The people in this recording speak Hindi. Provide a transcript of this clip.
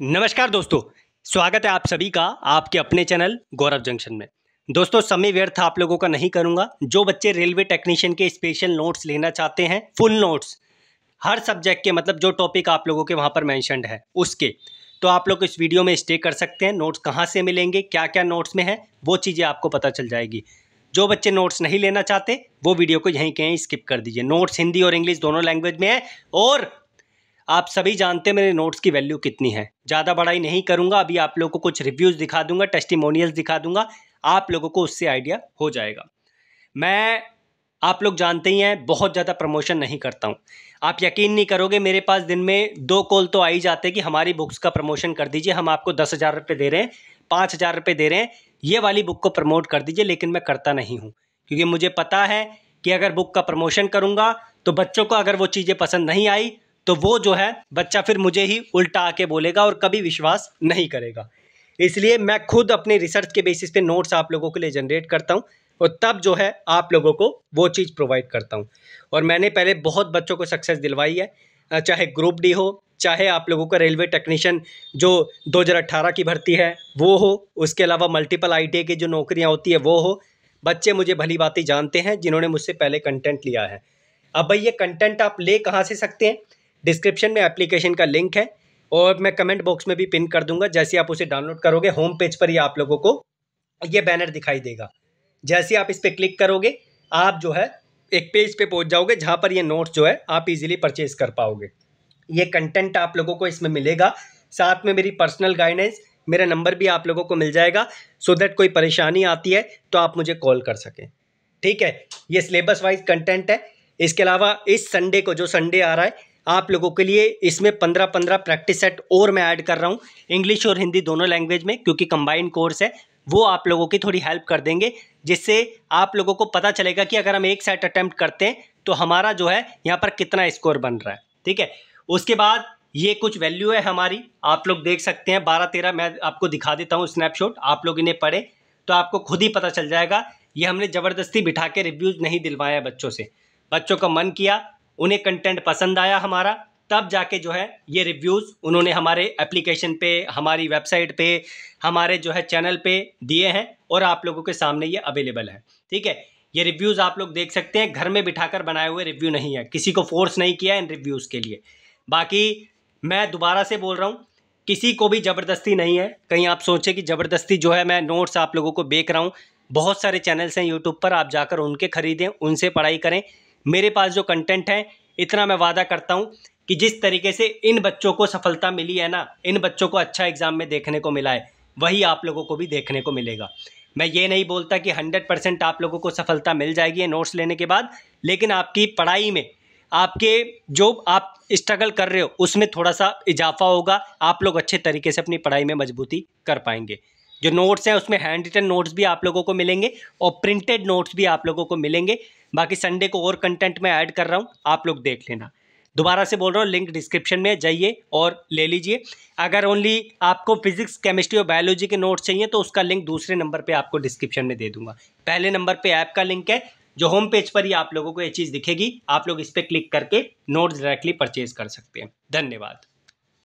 नमस्कार दोस्तों स्वागत है आप सभी का आपके अपने चैनल गौरव जंक्शन में दोस्तों समय व्यर्थ आप लोगों का नहीं करूंगा जो बच्चे रेलवे टेक्नीशियन के स्पेशल नोट्स लेना चाहते हैं फुल नोट्स हर सब्जेक्ट के मतलब जो टॉपिक आप लोगों के वहाँ पर मैंशनड है उसके तो आप लोग इस वीडियो में स्टे कर सकते हैं नोट्स कहाँ से मिलेंगे क्या क्या नोट्स में है वो चीज़ें आपको पता चल जाएगी जो बच्चे नोट्स नहीं लेना चाहते वो वीडियो को यहीं कहें स्किप कर दीजिए नोट्स हिंदी और इंग्लिश दोनों लैंग्वेज में है और आप सभी जानते हैं मेरे नोट्स की वैल्यू कितनी है ज़्यादा बड़ाई नहीं करूँगा अभी आप लोगों को कुछ रिव्यूज़ दिखा दूंगा टेस्टिमोनियल्स दिखा दूंगा आप लोगों को उससे आइडिया हो जाएगा मैं आप लोग जानते ही हैं बहुत ज़्यादा प्रमोशन नहीं करता हूँ आप यकीन नहीं करोगे मेरे पास दिन में दो कॉल तो आ ही जाते कि हमारी बुक्स का प्रमोशन कर दीजिए हम आपको दस हज़ार रुपये दे रहे हैं पाँच हज़ार रुपये दे रहे हैं ये वाली बुक को प्रमोट कर दीजिए लेकिन मैं करता नहीं हूँ क्योंकि मुझे पता है कि अगर बुक का प्रमोशन करूँगा तो बच्चों को अगर वो चीज़ें पसंद नहीं आई तो वो जो है बच्चा फिर मुझे ही उल्टा आके बोलेगा और कभी विश्वास नहीं करेगा इसलिए मैं खुद अपने रिसर्च के बेसिस पे नोट्स आप लोगों के लिए जनरेट करता हूँ और तब जो है आप लोगों को वो चीज़ प्रोवाइड करता हूँ और मैंने पहले बहुत बच्चों को सक्सेस दिलवाई है चाहे ग्रुप डी हो चाहे आप लोगों का रेलवे टेक्नीशियन जो 2018 की भर्ती है वो हो उसके अलावा मल्टीपल आई की जो नौकरियाँ होती है वो हो बच्चे मुझे भली बात जानते हैं जिन्होंने मुझसे पहले कंटेंट लिया है अब भाई ये कंटेंट आप ले कहाँ से सकते हैं डिस्क्रिप्शन में एप्लीकेशन का लिंक है और मैं कमेंट बॉक्स में भी पिन कर दूंगा जैसे आप उसे डाउनलोड करोगे होम पेज पर ही आप लोगों को ये बैनर दिखाई देगा जैसे आप इस पर क्लिक करोगे आप जो है एक पेज पे पहुंच जाओगे जहाँ पर ये नोट्स जो है आप इजीली परचेज कर पाओगे ये कंटेंट आप लोगों को इसमें मिलेगा साथ में मेरी पर्सनल गाइडेंस मेरा नंबर भी आप लोगों को मिल जाएगा सो दैट कोई परेशानी आती है तो आप मुझे कॉल कर सकें ठीक है ये सिलेबस वाइज कंटेंट है इसके अलावा इस संडे को जो संडे आ रहा है आप लोगों के लिए इसमें पंद्रह पंद्रह प्रैक्टिस सेट और मैं ऐड कर रहा हूँ इंग्लिश और हिंदी दोनों लैंग्वेज में क्योंकि कंबाइंड कोर्स है वो आप लोगों की थोड़ी हेल्प कर देंगे जिससे आप लोगों को पता चलेगा कि अगर हम एक सेट अटैम्प्ट करते हैं तो हमारा जो है यहाँ पर कितना स्कोर बन रहा है ठीक है उसके बाद ये कुछ वैल्यू है हमारी आप लोग देख सकते हैं बारह तेरह मैं आपको दिखा देता हूँ स्नैपशॉट आप लोग इन्हें पढ़े तो आपको खुद ही पता चल जाएगा ये हमने ज़बरदस्ती बिठा के रिव्यूज़ नहीं दिलवाया बच्चों से बच्चों का मन किया उन्हें कंटेंट पसंद आया हमारा तब जाके जो है ये रिव्यूज़ उन्होंने हमारे एप्लीकेशन पे हमारी वेबसाइट पे हमारे जो है चैनल पे दिए हैं और आप लोगों के सामने ये अवेलेबल है ठीक है ये रिव्यूज़ आप लोग देख सकते हैं घर में बिठाकर बनाए हुए रिव्यू नहीं है किसी को फोर्स नहीं किया इन रिव्यूज़ के लिए बाकी मैं दोबारा से बोल रहा हूँ किसी को भी ज़बरदस्ती नहीं है कहीं आप सोचें कि ज़बरदस्ती जो है मैं नोट्स आप लोगों को बेच रहा हूँ बहुत सारे चैनल्स हैं यूट्यूब पर आप जाकर उनके खरीदें उनसे पढ़ाई करें मेरे पास जो कंटेंट है इतना मैं वादा करता हूँ कि जिस तरीके से इन बच्चों को सफलता मिली है ना इन बच्चों को अच्छा एग्ज़ाम में देखने को मिला है वही आप लोगों को भी देखने को मिलेगा मैं ये नहीं बोलता कि हंड्रेड परसेंट आप लोगों को सफलता मिल जाएगी नोट्स लेने के बाद लेकिन आपकी पढ़ाई में आपके जो आप स्ट्रगल कर रहे हो उसमें थोड़ा सा इजाफा होगा आप लोग अच्छे तरीके से अपनी पढ़ाई में मजबूती कर पाएंगे जो नोट्स हैं उसमें हैंड रिटन नोट्स भी आप लोगों को मिलेंगे और प्रिंटेड नोट्स भी आप लोगों को मिलेंगे बाकी संडे को और कंटेंट मैं ऐड कर रहा हूँ आप लोग देख लेना दोबारा से बोल रहा हूँ लिंक डिस्क्रिप्शन में जाइए और ले लीजिए अगर ओनली आपको फिजिक्स केमिस्ट्री और बायोलॉजी के नोट्स चाहिए तो उसका लिंक दूसरे नंबर पे आपको डिस्क्रिप्शन में दे दूंगा पहले नंबर पे ऐप का लिंक है जो होम पेज पर ही आप लोगों को ये चीज़ दिखेगी आप लोग इस पर क्लिक करके नोट्स डायरेक्टली परचेज कर सकते हैं धन्यवाद